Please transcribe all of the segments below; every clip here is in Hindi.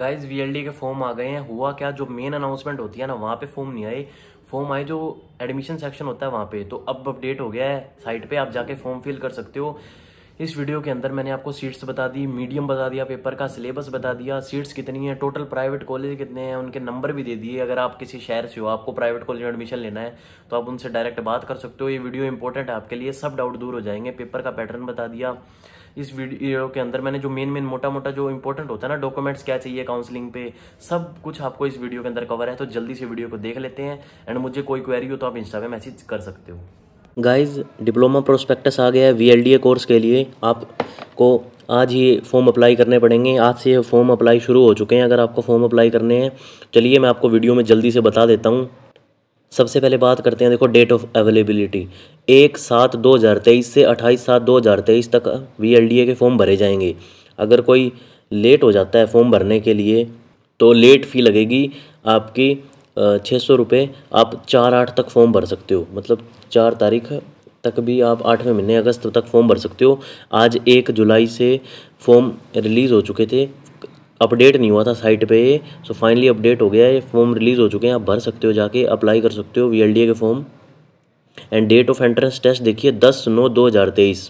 गाइज वी के फॉर्म आ गए हैं हुआ क्या जो मेन अनाउंसमेंट होती है ना वहाँ पे फॉर्म नहीं आए फॉर्म आए जो एडमिशन सेक्शन होता है वहाँ पे तो अब अपडेट हो गया है साइट पे आप जाके फॉर्म फिल कर सकते हो इस वीडियो के अंदर मैंने आपको सीट्स बता दी मीडियम बता दिया पेपर का सिलेबस बता दिया सीट्स कितनी है टोटल प्राइवेट कॉलेज कितने हैं उनके नंबर भी दे दिए अगर आप किसी शहर से हो आपको प्राइवेट कॉलेज में एडमिशन लेना है तो आप उनसे डायरेक्ट बात कर सकते हो ये वीडियो इंपॉर्टेंट है आपके लिए सब डाउट दूर हो जाएंगे पेपर का पैटर्न बता दिया इस वीडियो के अंदर मैंने जो मेन मेन मोटा मोटा जो इंपॉर्टेंट होता है ना डॉक्यूमेंट्स क्या चाहिए काउंसलिंग पे सब कुछ आपको इस वीडियो के अंदर कवर है तो जल्दी से वीडियो को देख लेते हैं एंड मुझे कोई क्वेरी हो तो आप इंस्टा पे मैसेज कर सकते हो गाइज डिप्लोमा प्रोस्पेक्टस आ गया है वी कोर्स के लिए आपको आज ही फॉर्म अप्लाई करने पड़ेंगे आज से फॉर्म अप्लाई शुरू हो चुके हैं अगर आपको फॉर्म अप्लाई करने हैं चलिए मैं आपको वीडियो में जल्दी से बता देता हूँ सबसे पहले बात करते हैं देखो डेट ऑफ अवेलेबिलिटी एक सात दो हज़ार तेईस से अट्ठाईस सात दो हज़ार तेईस तक वी एल डी ए के फॉर्म भरे जाएंगे अगर कोई लेट हो जाता है फॉर्म भरने के लिए तो लेट फ़ी लगेगी आपकी छः सौ रुपये आप चार आठ तक फॉर्म भर सकते हो मतलब चार तारीख तक भी आप आठवें महीने अगस्त तक फॉर्म भर सकते हो आज एक जुलाई से फॉर्म रिलीज़ हो चुके थे अपडेट नहीं हुआ था साइट पे ये सो फाइनली अपडेट हो गया है फॉर्म रिलीज़ हो चुके हैं आप भर सकते हो जाके अप्लाई कर सकते हो वी के form and date of entrance test देखिए दस नौ दो हज़ार तेईस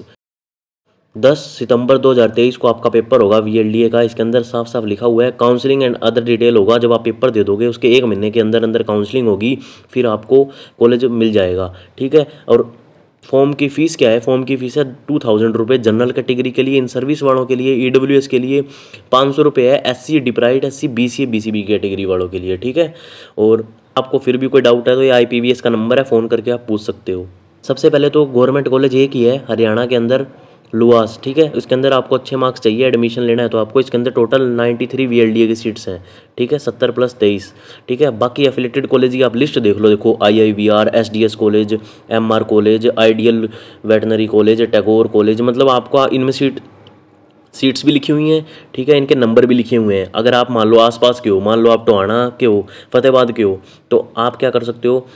दस सितंबर तेईस को आपका पेपर होगा वी का इसके अंदर साफ साफ लिखा हुआ है काउंसलिंग एंड अदर डिटेल होगा जब आप पेपर दे दोगे उसके एक महीने के अंदर अंदर काउंसलिंग होगी फिर आपको कॉलेज मिल जाएगा ठीक है और फॉर्म की फ़ीस क्या है फॉर्म की फ़ीस है टू थाउजेंड रुपये जनरल कैटेगरी के लिए इन सर्विस वालों के लिए ई डब्ल्यू एस के लिए पाँच सौ रुपये है S C deprived S C B C B C B category वालों के लिए ठीक है और आपको फिर भी कोई डाउट है तो ये आई का नंबर है फ़ोन करके आप पूछ सकते हो सबसे पहले तो गवर्नमेंट कॉलेज एक ही है हरियाणा के अंदर लुआस ठीक है इसके अंदर आपको अच्छे मार्क्स चाहिए एडमिशन लेना है तो आपको इसके अंदर टोटल 93 थ्री वी की सीट्स हैं ठीक है सत्तर प्लस तेईस ठीक है बाकी एफिलेटेड कॉलेज की आप लिस्ट देख लो देखो I I V R S D S college M R college L veterinary college Tagore college मतलब आपका इनमें सीट सीट्स भी लिखी हुई हैं ठीक है इनके नंबर भी लिखे हुए हैं अगर आप मान लो आसपास के हो मान लो आप टोहाना के हो फतेहाबाद के हो तो आप क्या कर सकते हो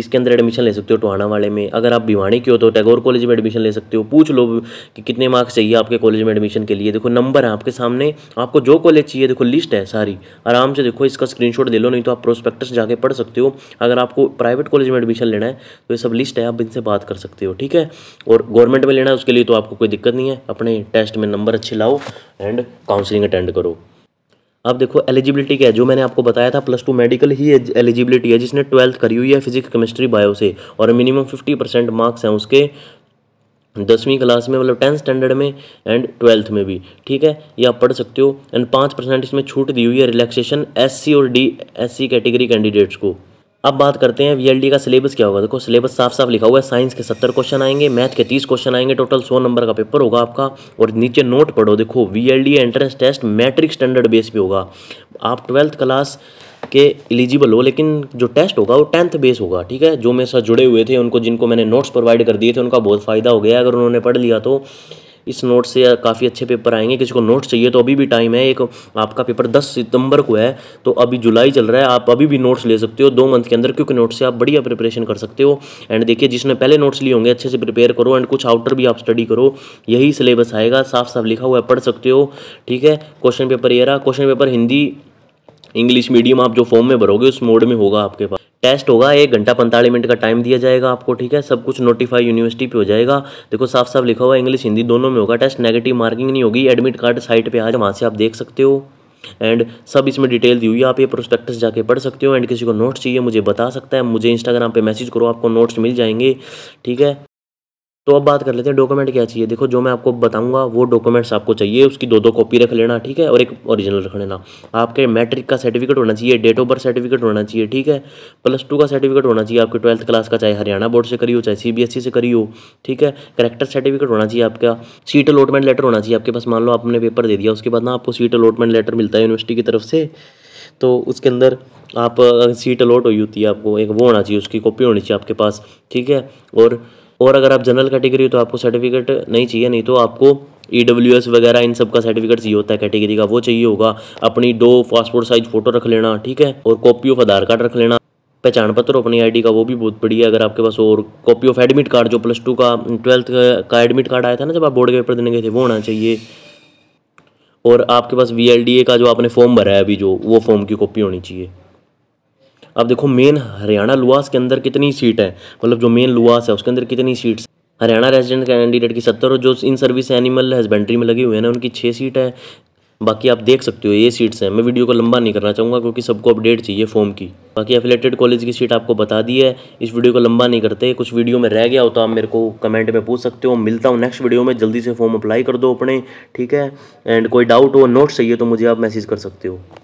इसके अंदर एडमिशन ले सकते हो टोहाना वाले में अगर आप भिवाणी के हो तो टैगोर कॉलेज में एडमिशन ले सकते हो पूछ लो कि कितने मार्क्स चाहिए आपके कॉलेज में एडमिशन के लिए देखो नंबर है आपके सामने आपको जो कॉलेज चाहिए देखो लिस्ट है सारी आराम से देखो इसका स्क्रीन ले लो नहीं तो आप प्रोस्पेक्टस जाके पढ़ सकते हो अगर आपको प्राइवेट कॉलेज में एडमिशन लेना है तो ये सब लिस्ट है आप इनसे बात कर सकते हो ठीक है और गवर्नमेंट में लेना है उसके लिए तो आपको कोई दिक्कत नहीं है अपने टेस्ट में नंबर अच्छे लाओ एंड काउंसलिंग अटेंड करो आप देखो एलिजिबिलिटी क्या है जो मैंने आपको बताया था प्लस टू मेडिकल ही एलिजिबिलिटी है जिसने ट्वेल्थ करी हुई है फिजिक्स केमिस्ट्री बायो से और मिनिमम फिफ्टी परसेंट मार्क्स हैं उसके दसवीं क्लास में मतलब टेंथ स्टैंडर्ड में एंड ट्वेल्थ में भी ठीक है ये आप पढ़ सकते हो एंड पाँच परसेंट इसमें छूट दी हुई है रिलैक्सेशन सी और डी सी कैटेगरी कैंडिडेट्स को अब बात करते हैं वीएलडी का सिलेबस क्या होगा देखो सिलेबस साफ साफ लिखा हुआ है साइंस के सत्तर क्वेश्चन आएंगे मैथ के तीस क्वेश्चन आएंगे टोटल सौ नंबर का पेपर होगा आपका और नीचे नोट पढ़ो देखो VLD entrance test matric standard base पे होगा आप ट्वेल्थ क्लास के एलिजिबल हो लेकिन जो टेस्ट होगा वो टेंथ बेस होगा ठीक है जो मेरे साथ जुड़े हुए थे उनको जिनको मैंने नोट्स प्रोवाइड कर दिए थे उनका बहुत फ़ायदा हो गया अगर उन्होंने पढ़ लिया तो इस नोट से काफ़ी अच्छे पेपर आएंगे किसी को नोट्स चाहिए तो अभी भी टाइम है एक आपका पेपर दस सितंबर को है तो अभी जुलाई चल रहा है आप अभी भी नोट्स ले सकते हो दो मंथ के अंदर क्योंकि नोट्स से आप बढ़िया प्रिपरेशन कर सकते हो एंड देखिए जिसने पहले नोट्स लिए होंगे अच्छे से प्रिपेयर करो एंड कुछ आउटर भी आप स्टडी करो यही सिलेबस आएगा साफ साफ लिखा हुआ है पढ़ सकते हो ठीक है क्वेश्चन पेपर ये रहा question paper Hindi English medium आप जो फॉर्म में भरोगे उस मोड में होगा आपके पास टेस्ट होगा एक घंटा पैंतालीस मिनट का टाइम दिया जाएगा आपको ठीक है सब कुछ नोटिफाई यूनिवर्सिटी पे हो जाएगा देखो साफ साफ लिखा हुआ इंग्लिश हिंदी दोनों में होगा टेस्ट नेगेटिव मार्किंग नहीं होगी एडमिट कार्ड साइट पे आज वहाँ से आप देख सकते हो एंड सब इसमें डिटेल दी हुई है आप ये प्रोस्पेक्टस जाके पढ़ सकते हो एंड किसी को नोट्स चाहिए मुझे बता सकता है मुझे इंस्टाग्राम पे मैसेज करो आपको नोट्स मिल जाएंगे ठीक है तो अब बात कर लेते हैं डॉक्यूमेंट क्या चाहिए देखो जो मैं आपको बताऊंगा वो डॉक्यूमेंट्स आपको चाहिए उसकी दो दो कॉपी रख लेना ठीक है और एक ओरिजिनल रख लेना आपके मैट्रिक का सर्टिफिकेट होना चाहिए डेट ऑफ बर्थ सर्टिफिकेट होना चाहिए ठीक है प्लस टू का सर्टिफिकेट होना चाहिए आपके ट्वेल्थ क्लास का चाहे हरियाणा बोर्ड से करी हो चाहे सी e से करी हो ठीक है करेक्टर सर्टिफिकेट होना चाहिए आपका सीट अलॉटमेंट लेटर होना चाहिए आपके पास मान लो आपने पेपर दे दिया उसके बाद ना आपको सीट अलॉटमेंट लेटर मिलता है यूनिवर्सिटी की तरफ से तो उसके अंदर आप सीट अलॉट हुई होती है आपको एक वो होना चाहिए उसकी कॉपी होनी चाहिए आपके पास ठीक है और और अगर आप जनरल कैटेगरी हो तो आपको सर्टिफिकेट नहीं चाहिए नहीं तो आपको ई डब्ल्यू एस वगैरह इन सब का सर्टिफिकेट चाहिए होता है कैटेगरी का वो चाहिए होगा अपनी दो पासपोर्ट साइज फोटो रख लेना ठीक है और कॉपी ऑफ आधार कार्ड रख लेना पहचान पत्र अपनी आईडी का वो भी बहुत बढ़िया अगर आपके पास और कॉपी ऑफ एडमिट कार्ड जो प्लस टू का ट्वेल्थ का एडमिट कार्ड आया था ना जब आप बोर्ड के पेपर देने गए थे वो होना चाहिए और आपके पास वी का जो आपने फॉर्म भरा है अभी जो वो फॉर्म की कॉपी होनी चाहिए अब देखो मेन हरियाणा लुआस के अंदर कितनी सीट है मतलब जो मेन लुआस है उसके अंदर कितनी सीट्स हरियाणा रेजिडेंट कैंडिडेट की सत्तर और जो इन सर्विस एनिमल हस्बेंड्री में लगे हुए हैं ना उनकी छः सीट है बाकी आप देख सकते हो ये सीट्स हैं मैं वीडियो को लंबा नहीं करना चाहूँगा क्योंकि सबको अपडेट चाहिए फॉर्म की बाकी एफिलेटेड कॉलेज की सीट आपको बता दी है इस वीडियो को लंबा नहीं करते कुछ वीडियो में रह गया हो तो आप मेरे को कमेंट में पूछ सकते हो मिलता हूँ नेक्स्ट वीडियो में जल्दी से फॉर्म अप्लाई कर दो अपने ठीक है एंड कोई डाउट हो नोट्स चाहिए तो मुझे आप मैसेज कर सकते हो